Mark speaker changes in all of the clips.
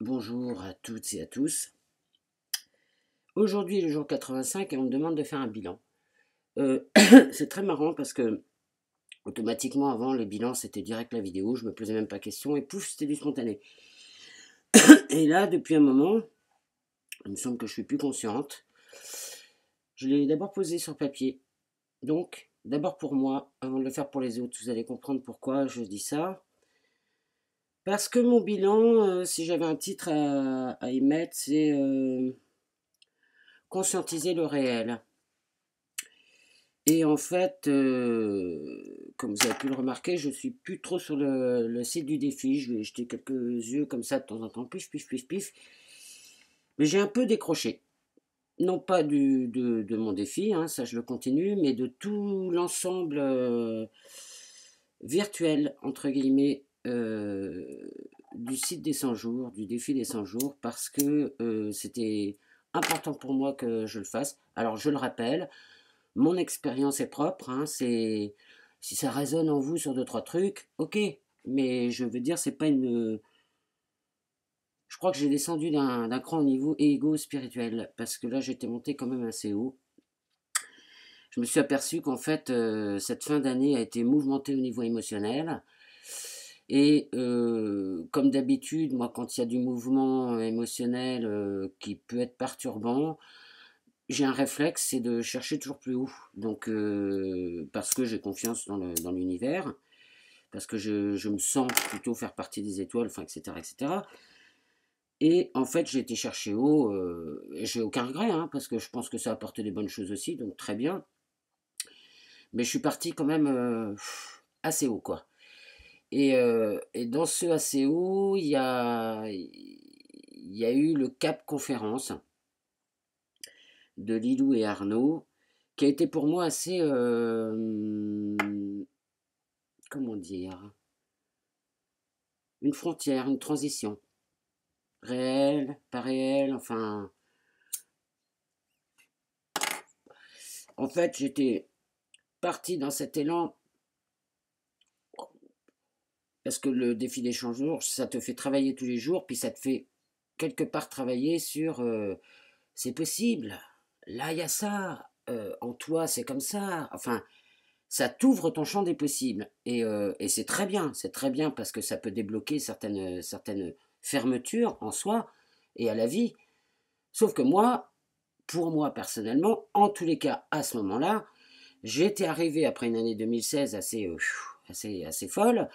Speaker 1: bonjour à toutes et à tous. Aujourd'hui le jour 85 et on me demande de faire un bilan. Euh, c'est très marrant parce que automatiquement avant les bilans c'était direct la vidéo, je me posais même pas question et pouf c'était du spontané. et là depuis un moment, il me semble que je suis plus consciente. Je l'ai d'abord posé sur papier. Donc d'abord pour moi avant de le faire pour les autres, vous allez comprendre pourquoi je dis ça. Parce que mon bilan, euh, si j'avais un titre à, y mettre, c'est euh, conscientiser le réel. Et en fait, euh, comme vous avez pu le remarquer, je ne suis plus trop sur le, site du défi. Je vais jeter quelques yeux comme ça de temps en temps, pif, pif, pif, pif. Mais j'ai un peu décroché. Non pas de, mon défi, hein, ça je le continue, mais de tout l'ensemble virtuel, entre guillemets, euh, du site des 100 jours, du défi des 100 jours, parce que euh, c'était important pour moi que je le fasse. Alors, je le rappelle, mon expérience est propre, hein, c'est... Si ça résonne en vous sur deux, trois trucs, ok, mais je veux dire, c'est pas une... Je crois que j'ai descendu d'un cran au niveau égo spirituel, parce que là, j'étais monté quand même assez haut. Je me suis aperçu qu'en fait, euh, cette fin d'année a été mouvementée au niveau émotionnel, et euh, comme d'habitude, moi, quand il y a du mouvement euh, émotionnel euh, qui peut être perturbant, j'ai un réflexe, c'est de chercher toujours plus haut. Donc, parce que j'ai confiance dans l'univers, parce que je, me sens plutôt faire partie des étoiles, etc., etc. Et en fait, j'ai été chercher haut, j'ai aucun regret, hein, parce que je pense que ça a apporté des bonnes choses aussi, donc très bien. Mais je suis parti quand même assez haut, quoi. Euh, et, dans ce ACO, il y a, il y a eu le Cap Conférence de Lilou et Arnaud, qui a été pour moi assez... Euh, comment dire Une frontière, une transition. Réelle, pas réelle, enfin... En fait, j'étais parti dans cet élan parce que le défi des changements, ça te fait travailler tous les jours, puis ça te fait quelque part travailler sur euh, c'est possible, là il y a ça, euh, en toi c'est comme ça, enfin ça t'ouvre ton champ des possibles et, euh, et c'est très bien, c'est très bien parce que ça peut débloquer certaines, certaines fermetures en soi et à la vie. Sauf que moi, pour moi personnellement, en tous les cas à ce moment-là, j'étais arrivé après une année 2016 assez, assez, assez folle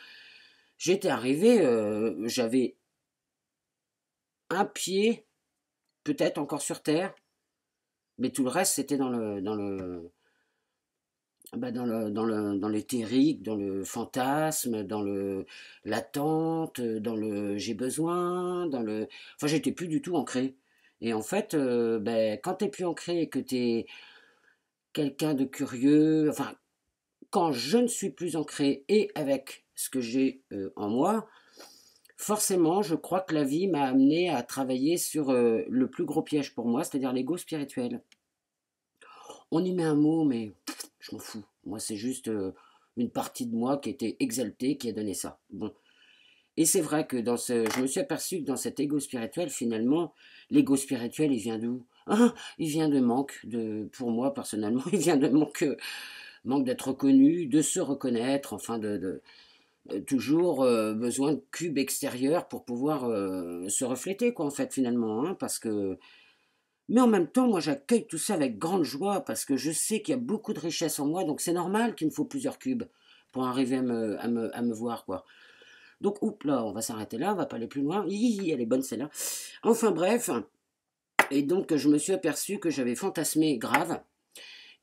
Speaker 1: J'étais arrivé, euh, j'avais un pied, peut-être encore sur terre, mais tout le reste c'était dans le dans le bah, dans le dans le dans dans le fantasme, dans le l'attente, dans le j'ai besoin, dans le enfin j'étais plus du tout ancré. Et en fait, euh, ben, quand t'es plus ancré et que t'es quelqu'un de curieux, enfin quand je ne suis plus ancré et avec ce que j'ai euh, en moi, forcément, je crois que la vie m'a amené à travailler sur euh, le plus gros piège pour moi, c'est-à-dire l'ego spirituel. On y met un mot, mais je m'en fous. Moi, c'est juste euh, une partie de moi qui était exaltée, qui a donné ça. Bon. Et c'est vrai que dans ce, je me suis aperçu que dans cet ego spirituel, finalement, l'ego spirituel, il vient d'où ah, Il vient de manque, de, pour moi personnellement, il vient de manque, manque d'être reconnu, de se reconnaître, enfin de euh, toujours euh, besoin de cubes extérieurs pour pouvoir euh, se refléter, quoi, en fait, finalement. Hein, parce que... Mais en même temps, moi, j'accueille tout ça avec grande joie, parce que je sais qu'il y a beaucoup de richesse en moi, donc c'est normal qu'il me faut plusieurs cubes pour arriver à me, voir, quoi. Donc, oups, là, on va s'arrêter là, on va pas aller plus loin. Hi, elle est bonne, celle-là. Enfin, bref. Et donc, je me suis aperçu que j'avais fantasmé grave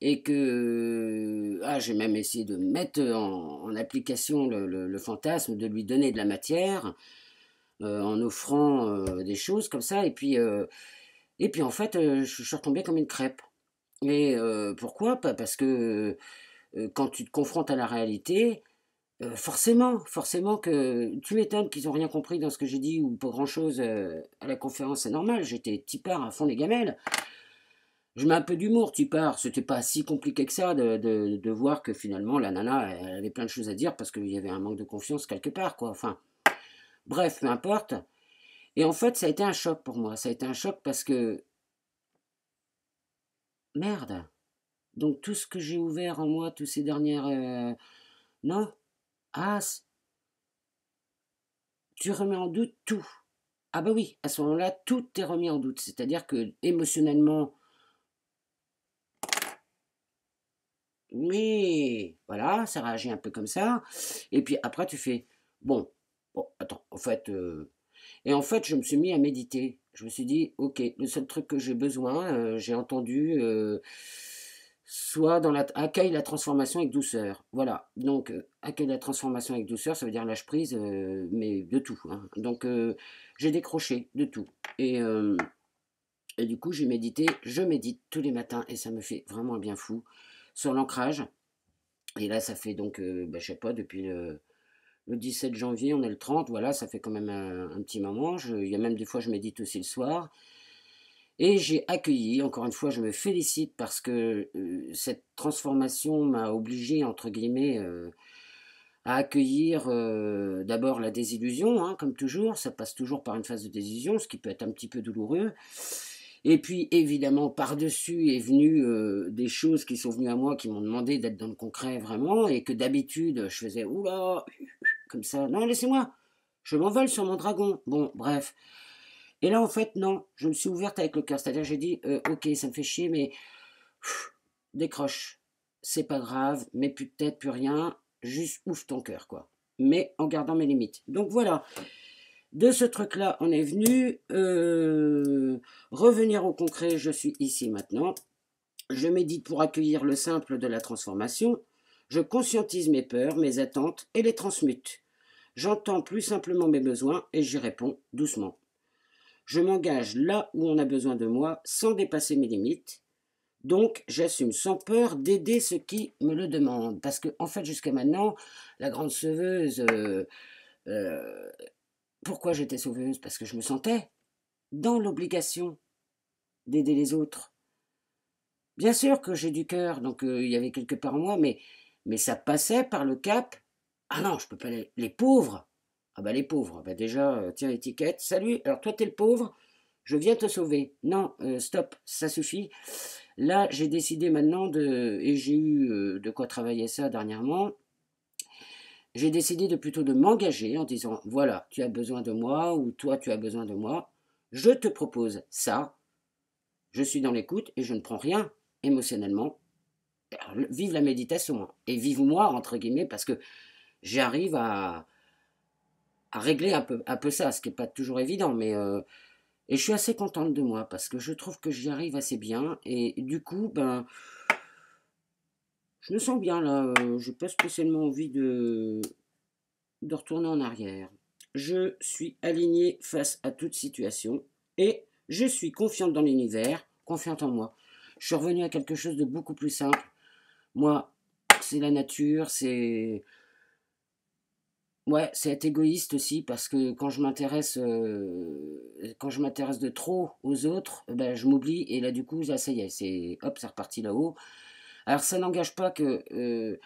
Speaker 1: et que ah, j'ai même essayé de mettre euh, en, application le, fantasme, de lui donner de la matière, euh, en offrant euh, des choses comme ça. Et puis, et puis en fait, je, suis retombé comme une crêpe. Mais pourquoi Parce que quand tu te confrontes à la réalité, forcément, forcément que tu m'étonnes qu'ils n'ont rien compris dans ce que j'ai dit ou pas grand-chose à la conférence, c'est normal, j'étais tipard à fond les gamelles. Je mets un peu d'humour, tu pars. C'était pas si compliqué que ça de, de, de, voir que finalement la nana elle avait plein de choses à dire parce qu'il y avait un manque de confiance quelque part, quoi. Enfin, bref, peu importe. Et en fait, ça a été un choc pour moi. Ça a été un choc parce que. Merde. Donc tout ce que j'ai ouvert en moi, tous ces dernières. Euh, non. Ah. Tu remets en doute tout. Ah bah oui, à ce moment-là, tout est remis en doute. C'est-à-dire que émotionnellement, Oui, voilà, ça réagit un peu comme ça. Et puis après, tu fais, bon, bon, attends, en fait, euh, et en fait, je me suis mis à méditer. Je me suis dit, ok, le seul truc que j'ai besoin, euh, j'ai entendu, euh, soit dans la, accueille la transformation avec douceur. Voilà, donc accueille la transformation avec douceur, ça veut dire lâche prise, mais de tout. Hein. Donc j'ai décroché de tout. Et et du coup, j'ai médité, je médite tous les matins et ça me fait vraiment bien fou sur l'ancrage. Et là, ça fait donc, je euh, ne bah, je sais pas, depuis le, 17 janvier, on est le 30, voilà, ça fait quand même un, petit moment. Il y a même des fois, je médite aussi le soir. Et j'ai accueilli, encore une fois, je me félicite parce que euh, cette transformation m'a obligé, entre guillemets, euh, à accueillir d'abord la désillusion, hein, comme toujours, ça passe toujours par une phase de désillusion, ce qui peut être un petit peu douloureux. Et puis, évidemment, par-dessus est venu euh, des choses qui sont venues à moi, qui m'ont demandé d'être dans le concret vraiment, et que d'habitude, je faisais oula, comme ça, non, laissez-moi, je m'envole sur mon dragon. Bon, bref. Et là, en fait, non, je me suis ouverte avec le cœur. C'est-à-dire, j'ai dit, euh, ok, ça me fait chier, mais décroche, c'est pas grave, mais plus de tête, plus rien, juste ouf ton cœur, quoi. Mais en gardant mes limites. Donc voilà de ce truc-là, on est venu euh, revenir au concret. Je suis ici maintenant. Je médite pour accueillir le simple de la transformation. Je conscientise mes peurs, mes attentes et les transmute. J'entends plus simplement mes besoins et j'y réponds doucement. Je m'engage là où on a besoin de moi sans dépasser mes limites. Donc, j'assume sans peur d'aider ceux qui me le demandent. Parce que, en fait, jusqu'à maintenant, la grande seveuse, euh, euh, pourquoi j'étais sauveuse Parce que je me sentais dans l'obligation d'aider les autres. Bien sûr que j'ai du cœur, donc euh, il y avait quelque part en moi, mais, ça passait par le cap. Ah non, je peux pas les, les pauvres. Ah bah les pauvres, bah, déjà, euh, tiens, étiquette, salut, alors toi t'es le pauvre, je viens te sauver. Non, euh, stop, ça suffit. Là, j'ai décidé maintenant de, et j'ai eu de quoi travailler ça dernièrement, j'ai décidé de plutôt de m'engager en disant voilà, tu as besoin de moi ou toi tu as besoin de moi, je te propose ça, je suis dans l'écoute et je ne prends rien émotionnellement. vive la méditation hein, et vive moi entre guillemets parce que j'arrive à, à régler un peu, un peu ça, ce qui n'est pas toujours évident, mais euh, et je suis assez contente de moi parce que je trouve que j'y arrive assez bien et du coup ben je me sens bien là, euh, je n'ai pas spécialement envie de, de retourner en arrière. Je suis alignée face à toute situation et je suis confiante dans l'univers, confiante en moi. Je suis revenu à quelque chose de beaucoup plus simple. Moi, c'est la nature, c'est... Ouais, c'est être égoïste aussi, parce que quand je m'intéresse euh, quand je m'intéresse de trop aux autres, eh ben, je m'oublie, et là du coup, ça y est, c'est hop, c'est reparti là-haut. Alors ça n'engage pas que... Euh,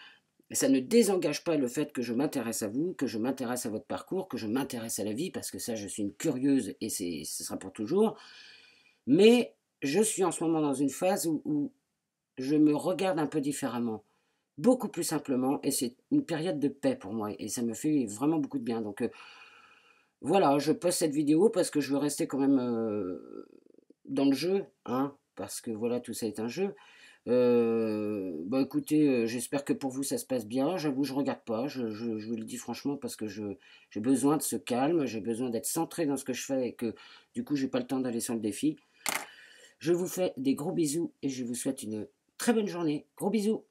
Speaker 1: ça ne désengage pas le fait que je m'intéresse à vous, que je m'intéresse à votre parcours, que je m'intéresse à la vie, parce que ça, je suis une curieuse et ce sera pour toujours. Mais je suis en ce moment dans une phase où, je me regarde un peu différemment, beaucoup plus simplement, et c'est une période de paix pour moi, et ça me fait vraiment beaucoup de bien. Donc euh, voilà, je poste cette vidéo parce que je veux rester quand même euh, dans le jeu, hein, parce que voilà, tout ça est un jeu. Euh, bah écoutez, euh, j'espère que pour vous ça se passe bien. J'avoue, je regarde pas. Je, vous le dis franchement parce que je j'ai besoin de ce calme. J'ai besoin d'être centré dans ce que je fais et que du coup j'ai pas le temps d'aller sur le défi. Je vous fais des gros bisous et je vous souhaite une très bonne journée. Gros bisous.